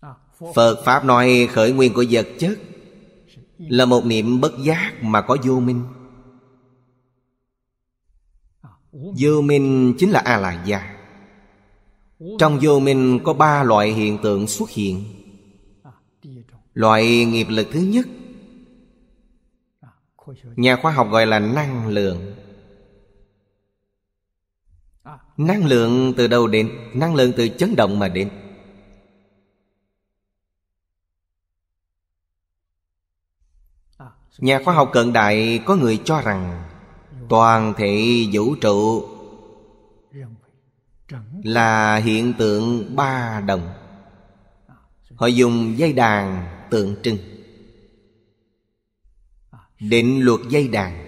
À, phật pháp nói khởi nguyên của vật chất là một niệm bất giác mà có vô minh à, vô minh chính là a la gia trong vô minh có ba loại hiện tượng xuất hiện à, loại nghiệp lực thứ nhất nhà khoa học gọi là năng lượng năng lượng từ đâu đến năng lượng từ chấn động mà đến nhà khoa học cận đại có người cho rằng toàn thể vũ trụ là hiện tượng ba đồng họ dùng dây đàn tượng trưng định luật dây đàn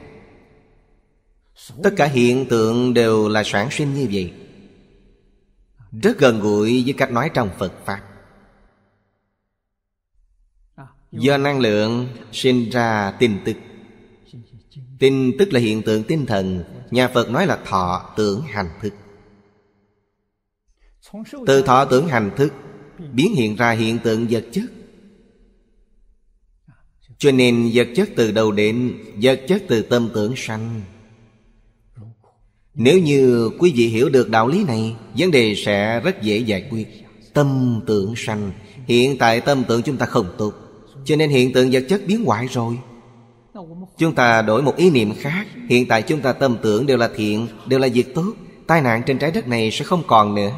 tất cả hiện tượng đều là sản sinh như vậy rất gần gũi với cách nói trong phật pháp À, do năng lượng sinh ra tin tức tin tức là hiện tượng tinh thần nhà phật nói là thọ tưởng hành thức từ thọ tưởng hành thức biến hiện ra hiện tượng vật chất cho nên vật chất từ đầu đến vật chất từ tâm tưởng sanh nếu như quý vị hiểu được đạo lý này vấn đề sẽ rất dễ giải quyết tâm tưởng sanh hiện tại tâm tưởng chúng ta không tốt cho nên hiện tượng vật chất biến hoại rồi Chúng ta đổi một ý niệm khác Hiện tại chúng ta tâm tưởng đều là thiện Đều là việc tốt Tai nạn trên trái đất này sẽ không còn nữa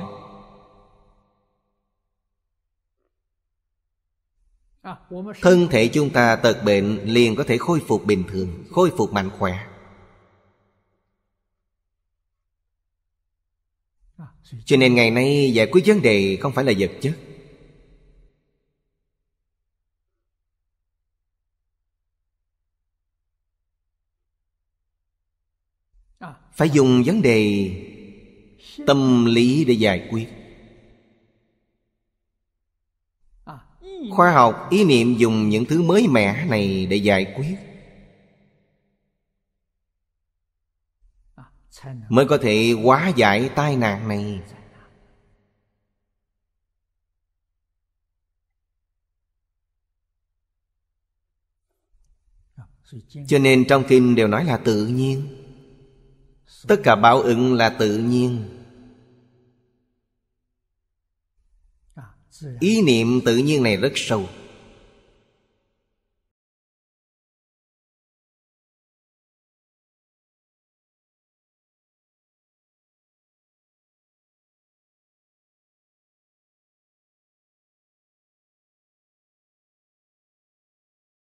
Thân thể chúng ta tật bệnh liền có thể khôi phục bình thường Khôi phục mạnh khỏe Cho nên ngày nay giải quyết vấn đề không phải là vật chất À. phải dùng vấn đề tâm lý để giải quyết à. khoa học ý niệm dùng những thứ mới mẻ này để giải quyết à. mới có thể hóa giải tai nạn này cho nên trong kinh đều nói là tự nhiên tất cả báo ứng là tự nhiên à, à. ý niệm tự nhiên này rất sâu